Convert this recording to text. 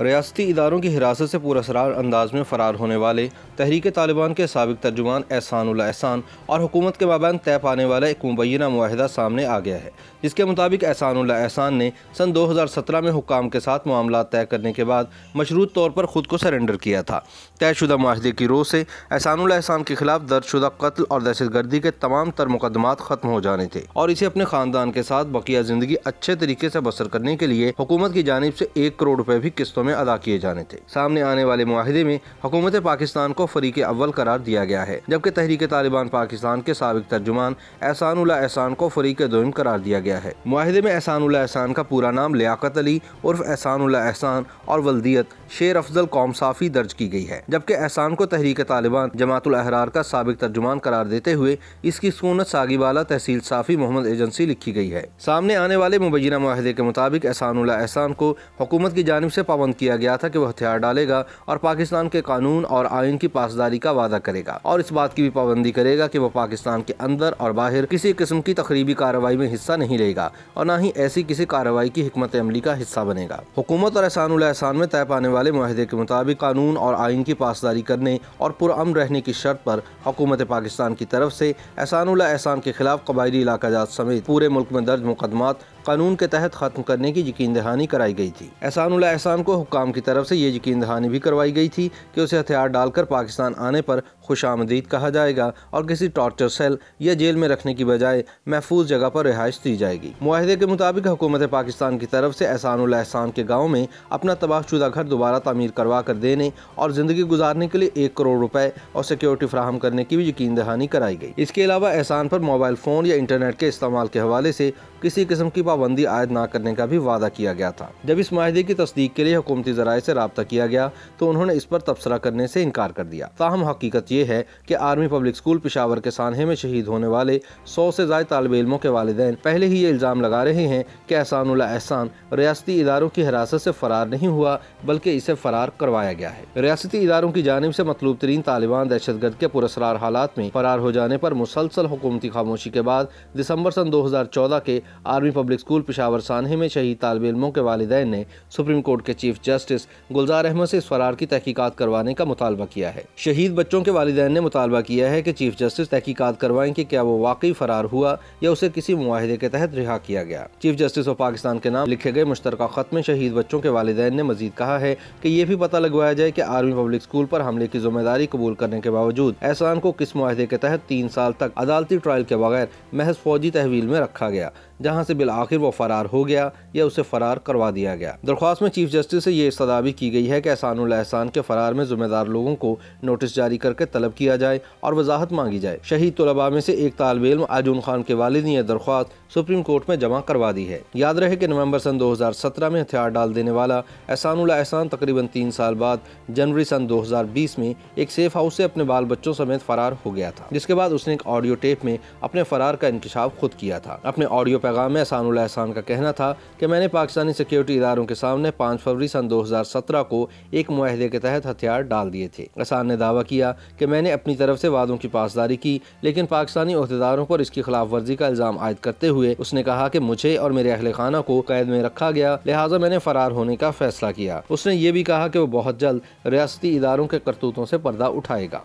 रियासती इदारों की हिरासत से पुरसरार अंदाज में फ़रार होने वाले तहरीक तालिबान के सबक तर्जुमान एहसानुल्ला एहसान और हुकूमत के माबैन तय पाने वाला एक मुबैना माहदा सामने आ गया है जिसके मुताबिक एहसान एहसान ने सन 2017 में हुकाम के साथ मामला तय करने के बाद मशरूत तौर पर ख़ुद को सरेंडर किया था तयशुदा माहदे की रोह से एहसानुल्ला एहसान के खिलाफ दर्जशुदा कत्ल और दहशत गर्दी के तमाम तर मुकदमात ख़त्म हो जाने थे और इसे अपने ख़ानदान के साथ बकिया ज़िंदगी अच्छे तरीके से बसर करने के लिए हुकूमत की जानब से एक करोड़ रुपये भी किस्तों किस्तों में अदा किए जाने थे सामने आने वाले माहदे में हुकूमत पाकिस्तान को फरीक अव्वल करार दिया गया है जबकि तहरीक तालिबान पाकिस्तान के सबक तर्जुमान एहसानुल्ला एहसान को फरीक दोम करार दिया गया है माहदे में एहसानुल्ला एहसान का पूरा नाम लियाकत अली उर्फ एहसान एहसान और वल्दियत शेर अफजल कौम साफ़ी दर्ज की गई है जबकि एहसान को तहरीक तालिबान जमातुल अहरार का सबक तर्जुमान करार देते हुए इसकी सूनत वाला तहसील साफ़ी मोहम्मद एजेंसी लिखी गई है सामने आने वाले मुबैना माहदे के मुताबिक एहसानुल्ला एहसान को हुकूमत की जानब ऐसी पाबंद कन्फर्म किया गया था कि वह हथियार डालेगा और पाकिस्तान के कानून और आयन की पासदारी का वादा करेगा और इस बात की भी पाबंदी करेगा कि वह पाकिस्तान के अंदर और बाहर किसी किस्म की तकरीबी कार्रवाई में हिस्सा नहीं लेगा और न ही ऐसी किसी कार्रवाई की हमत अमली का हिस्सा बनेगा हुकूमत और एहसान एहसान में तय पाने वाले माहदे के मुताबिक कानून और आयन की पासदारी करने और पुरम रहने की शर्त पर हुकूमत पाकिस्तान की तरफ से एहसान एहसान के खिलाफ कबायली इलाकाजात समेत पूरे मुल्क में दर्ज मुकदमा कानून के तहत खत्म करने की यकीन दहानी कराई गई थी एहसानुल्ला एहसान को हुकाम की तरफ से ये यकीन दहानी भी करवाई गई थी कि उसे हथियार डालकर पाकिस्तान आने पर खुश आमदीद कहा जाएगा और किसी टॉर्चर सेल या जेल में रखने की बजाय महफूज जगह पर रिहाइश दी जाएगी माहदे के मुताबिक हुकूमत पाकिस्तान की तरफ से एहसानुल्ला एहसान के गाँव में अपना तबाहशुदा घर दोबारा तमीर करवा कर देने और ज़िंदगी गुजारने के लिए एक करोड़ रुपए और सिक्योरिटी फ्राहम करने की भी यकीन दहानी कराई गई इसके अलावा एहसान पर मोबाइल फ़ोन या इंटरनेट के इस्तेमाल के हवाले से किसी किस्म की पाबंदी आयद ना करने का भी वादा किया गया था जब इस माहे की तस्दीक के लिए हुकूमती जराये से रबता किया गया तो उन्होंने इस पर तबसरा करने से इनकार कर दिया ताहम हकीकत यह है कि आर्मी पब्लिक स्कूल पिशावर के सानहे में शहीद होने वाले सौ से जायद तालब इलमों के वालदे पहले ही ये इल्ज़ाम लगा रहे हैं कि एहसानुल्ला एहसान रियाती इदारों की हिरासत से फरार नहीं हुआ बल्कि इसे फरार करवाया गया है रियाती इदारों की जानब से मतलूब तरीन तालिबान दहशतगर्द के पुरसरार हालात में फरार हो जाने पर मुसलसल हुकूमती खामोशी के बाद दिसंबर सन दो हजार चौदह के आर्मी पब्लिक स्कूल पिशावर सानहे में शहीद तालब इलमों के वालदे ने सुप्रीम कोर्ट के चीफ जस्टिस गुलजार अहमद से इस फरार की तहकीकत करवाने का मुतालबा किया है शहीद बच्चों के वालदे ने मुतालबा किया है कि चीफ जस्टिस तहकीकत करवाएं कि क्या वो वाकई फरार हुआ या उसे किसी मुहिदे के तहत रिहा किया गया चीफ जस्टिस ऑफ पाकिस्तान के नाम लिखे गए मुश्तर खत में शहीद बच्चों के वालदे ने मजीद कहा है कि ये भी पता लगवाया जाए कि आर्मी पब्लिक स्कूल पर हमले की जिम्मेदारी कबूल करने के बावजूद एहसान को किस मुआहदे के तहत तीन साल तक अदालती ट्रायल के बगैर महज फौजी तहवील में रखा गया जहां से आखिर वो फरार हो गया या उसे फरार करवा दिया गया दरख्वास्त में चीफ जस्टिस से ये सदा भी की गई है कि एहसान एहसान के फरार में जुम्मेदार लोगों को नोटिस जारी करके तलब किया जाए और वजाहत मांगी जाए शहीद तलबा में से एक तालब इम अर्जुन खान के वालिद ने यह दरख्वास्त सुप्रीम कोर्ट में जमा करवा दी है याद रहे कि नवंबर सन 2017 में हथियार डाल देने वाला एहसान एहसान तकरीबन तीन साल बाद जनवरी सन 2020 में एक सेफ हाउस से अपने बाल बच्चों समेत फरार हो गया था जिसके बाद उसने एक ऑडियो टेप में अपने फरार का इंकशाफ खुद किया था अपने ऑडियो पैगाम में असानुल्ला एहसान का कहना था कि मैंने पाकिस्तानी सिक्योरिटी इदारों के सामने 5 फरवरी सन 2017 को एक माहदे के तहत हथियार डाल दिए थे असान ने दावा किया कि मैंने अपनी तरफ से वादों की पासदारी की लेकिन पाकिस्तानी अहदेदारों पर इसकी खिलाफ वर्जी का इल्ज़ाम आयद करते हुए उसने कहा कि मुझे और मेरे अहल खाना को कैद में रखा गया लिहाजा मैंने फरार होने का फैसला किया उसने ये भी कहा कि वो बहुत जल्द रियाती इदारों के करतूतों से पर्दा उठाएगा